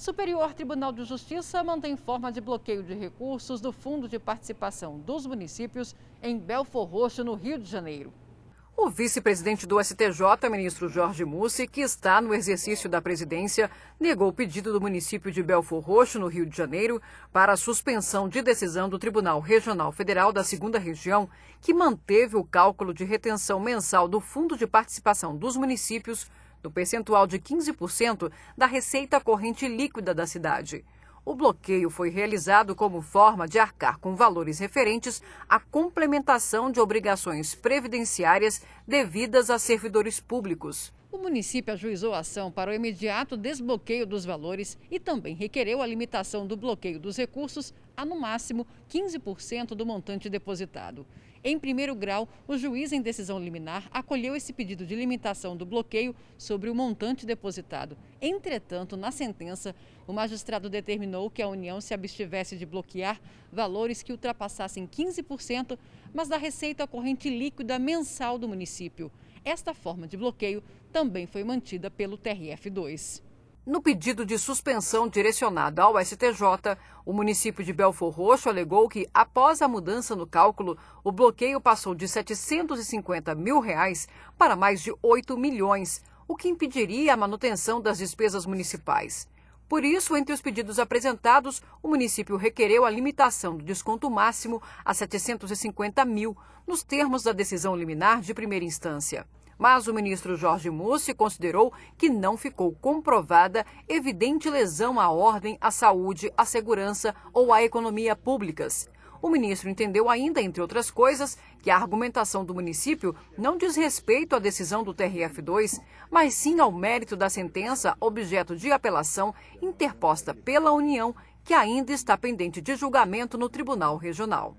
Superior Tribunal de Justiça mantém forma de bloqueio de recursos do Fundo de Participação dos Municípios em Belfor Roxo, no Rio de Janeiro. O vice-presidente do STJ, ministro Jorge Mussi, que está no exercício da presidência, negou o pedido do município de Belfor Roxo, no Rio de Janeiro, para a suspensão de decisão do Tribunal Regional Federal da Segunda Região, que manteve o cálculo de retenção mensal do Fundo de Participação dos Municípios do percentual de 15% da receita corrente líquida da cidade. O bloqueio foi realizado como forma de arcar com valores referentes à complementação de obrigações previdenciárias devidas a servidores públicos. O município ajuizou a ação para o imediato desbloqueio dos valores e também requereu a limitação do bloqueio dos recursos a, no máximo, 15% do montante depositado. Em primeiro grau, o juiz, em decisão liminar, acolheu esse pedido de limitação do bloqueio sobre o montante depositado. Entretanto, na sentença, o magistrado determinou que a União se abstivesse de bloquear valores que ultrapassassem 15% mas da receita corrente líquida mensal do município. Esta forma de bloqueio também foi mantida pelo TRF2. No pedido de suspensão direcionado ao STJ, o município de Belfor Roxo alegou que, após a mudança no cálculo, o bloqueio passou de 750 mil reais para mais de 8 milhões, o que impediria a manutenção das despesas municipais. Por isso, entre os pedidos apresentados, o município requereu a limitação do desconto máximo a 750 mil, nos termos da decisão liminar de primeira instância. Mas o ministro Jorge Mussi considerou que não ficou comprovada evidente lesão à ordem, à saúde, à segurança ou à economia públicas. O ministro entendeu ainda, entre outras coisas, que a argumentação do município não diz respeito à decisão do TRF2, mas sim ao mérito da sentença objeto de apelação interposta pela União, que ainda está pendente de julgamento no Tribunal Regional.